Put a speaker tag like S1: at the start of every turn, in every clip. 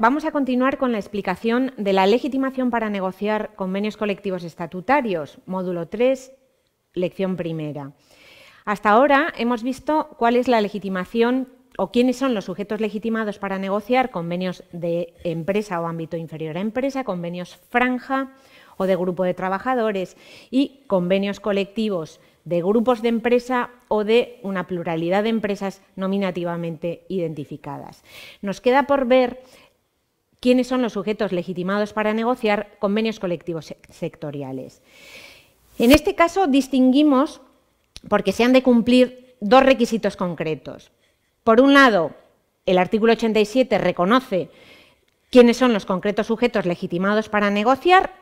S1: Vamos a continuar con la explicación de la legitimación para negociar convenios colectivos estatutarios, módulo 3, lección primera. Hasta ahora hemos visto cuál es la legitimación o quiénes son los sujetos legitimados para negociar convenios de empresa o ámbito inferior a empresa, convenios franja o de grupo de trabajadores y convenios colectivos de grupos de empresa o de una pluralidad de empresas nominativamente identificadas. Nos queda por ver quiénes son los sujetos legitimados para negociar convenios colectivos sectoriales. En este caso distinguimos porque se han de cumplir dos requisitos concretos. Por un lado, el artículo 87 reconoce quiénes son los concretos sujetos legitimados para negociar,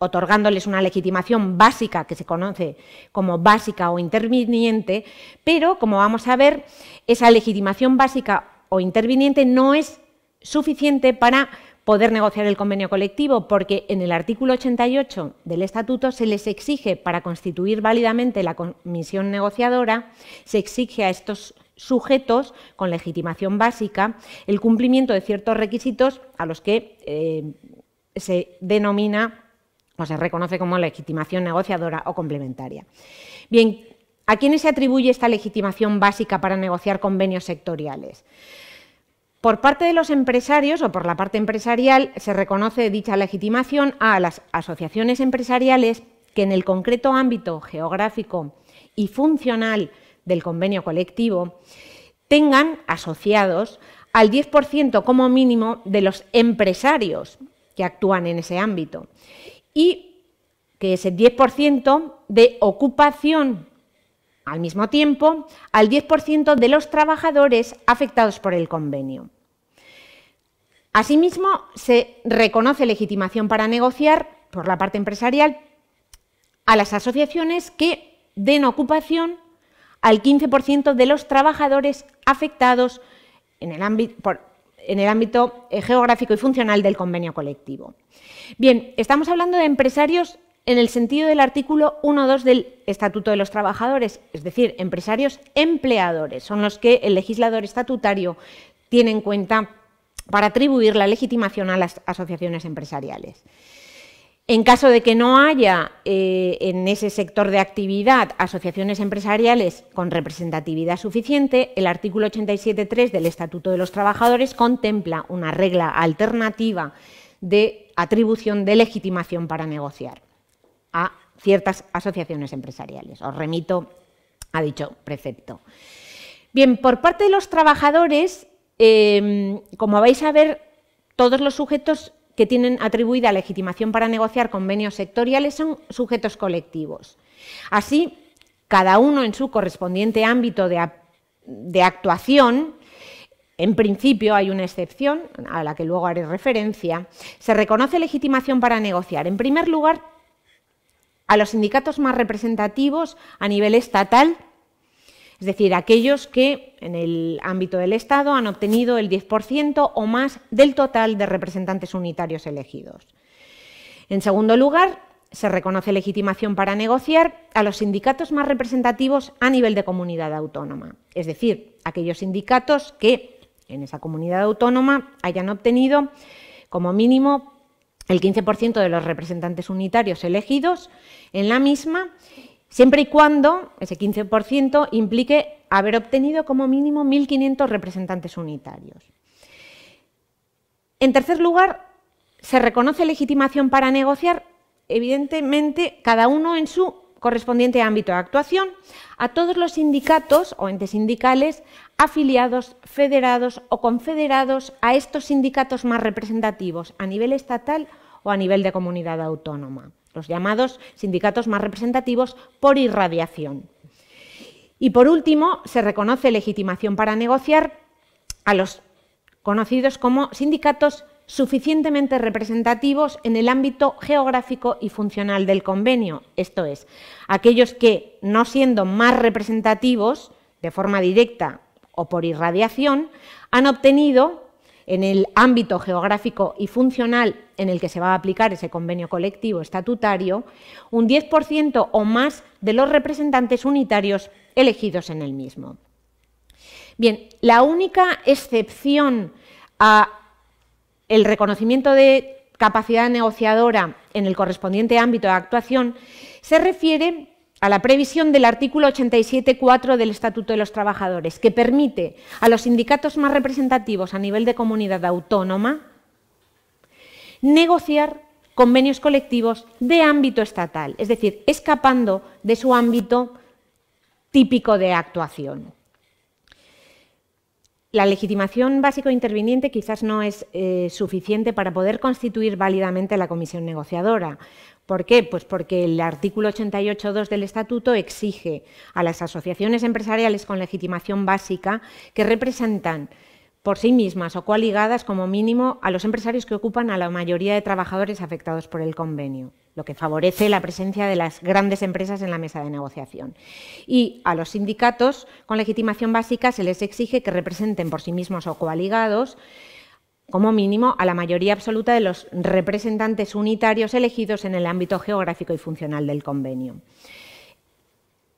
S1: otorgándoles una legitimación básica que se conoce como básica o interviniente, pero como vamos a ver, esa legitimación básica o interviniente no es suficiente para poder negociar el convenio colectivo, porque en el artículo 88 del Estatuto se les exige, para constituir válidamente la comisión negociadora, se exige a estos sujetos con legitimación básica el cumplimiento de ciertos requisitos a los que eh, se denomina o se reconoce como legitimación negociadora o complementaria. Bien, ¿a quiénes se atribuye esta legitimación básica para negociar convenios sectoriales? Por parte de los empresarios o por la parte empresarial se reconoce dicha legitimación a las asociaciones empresariales que en el concreto ámbito geográfico y funcional del convenio colectivo tengan asociados al 10% como mínimo de los empresarios que actúan en ese ámbito y que ese 10% de ocupación al mismo tiempo, al 10% de los trabajadores afectados por el convenio. Asimismo, se reconoce legitimación para negociar por la parte empresarial a las asociaciones que den ocupación al 15% de los trabajadores afectados en el, ámbito, en el ámbito eh, geográfico y funcional del convenio colectivo. Bien, estamos hablando de empresarios en el sentido del artículo 1.2 del Estatuto de los Trabajadores, es decir, empresarios empleadores, son los que el legislador estatutario tiene en cuenta para atribuir la legitimación a las asociaciones empresariales. En caso de que no haya eh, en ese sector de actividad asociaciones empresariales con representatividad suficiente, el artículo 87.3 del Estatuto de los Trabajadores contempla una regla alternativa de atribución de legitimación para negociar a ciertas asociaciones empresariales. Os remito a dicho precepto. Bien, por parte de los trabajadores, em, como vais a ver, todos los sujetos que tienen atribuida legitimación para negociar convenios sectoriales son sujetos colectivos. Así, cada uno en su correspondiente ámbito de actuación, en principio hay una excepción a la que luego haré referencia, se reconoce legitimación para negociar. En primer lugar, a los sindicatos más representativos a nivel estatal, es decir, aquellos que en el ámbito del Estado han obtenido el 10% o más del total de representantes unitarios elegidos. En segundo lugar, se reconoce legitimación para negociar a los sindicatos más representativos a nivel de comunidad autónoma, es decir, aquellos sindicatos que en esa comunidad autónoma hayan obtenido como mínimo el 15% de los representantes unitarios elegidos en la misma, siempre y cuando ese 15% implique haber obtenido como mínimo 1.500 representantes unitarios. En tercer lugar, se reconoce legitimación para negociar, evidentemente, cada uno en su correspondiente ámbito de actuación, a todos los sindicatos o entes sindicales afiliados, federados o confederados a estos sindicatos más representativos a nivel estatal o a nivel de comunidad autónoma, los llamados sindicatos más representativos por irradiación. Y por último, se reconoce legitimación para negociar a los conocidos como sindicatos suficientemente representativos en el ámbito geográfico y funcional del convenio, esto es, aquellos que, no siendo más representativos de forma directa o por irradiación, han obtenido en el ámbito geográfico y funcional en el que se va a aplicar ese convenio colectivo estatutario, un 10% o más de los representantes unitarios elegidos en el mismo. Bien, la única excepción a el reconocimiento de capacidad negociadora en el correspondiente ámbito de actuación se refiere a la previsión del artículo 87.4 del Estatuto de los Trabajadores, que permite a los sindicatos más representativos a nivel de comunidad autónoma negociar convenios colectivos de ámbito estatal, es decir, escapando de su ámbito típico de actuación. La legitimación básico-interviniente quizás no es eh, suficiente para poder constituir válidamente la comisión negociadora. ¿Por qué? Pues porque el artículo 88.2 del Estatuto exige a las asociaciones empresariales con legitimación básica que representan por sí mismas o coaligadas como mínimo a los empresarios que ocupan a la mayoría de trabajadores afectados por el convenio, lo que favorece la presencia de las grandes empresas en la mesa de negociación. Y a los sindicatos con legitimación básica se les exige que representen por sí mismos o coaligados como mínimo a la mayoría absoluta de los representantes unitarios elegidos en el ámbito geográfico y funcional del convenio.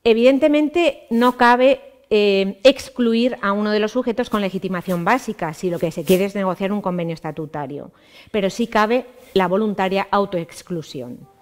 S1: Evidentemente no cabe eh, excluir a uno de los sujetos con legitimación básica, si lo que se quiere es negociar un convenio estatutario, pero sí cabe la voluntaria autoexclusión.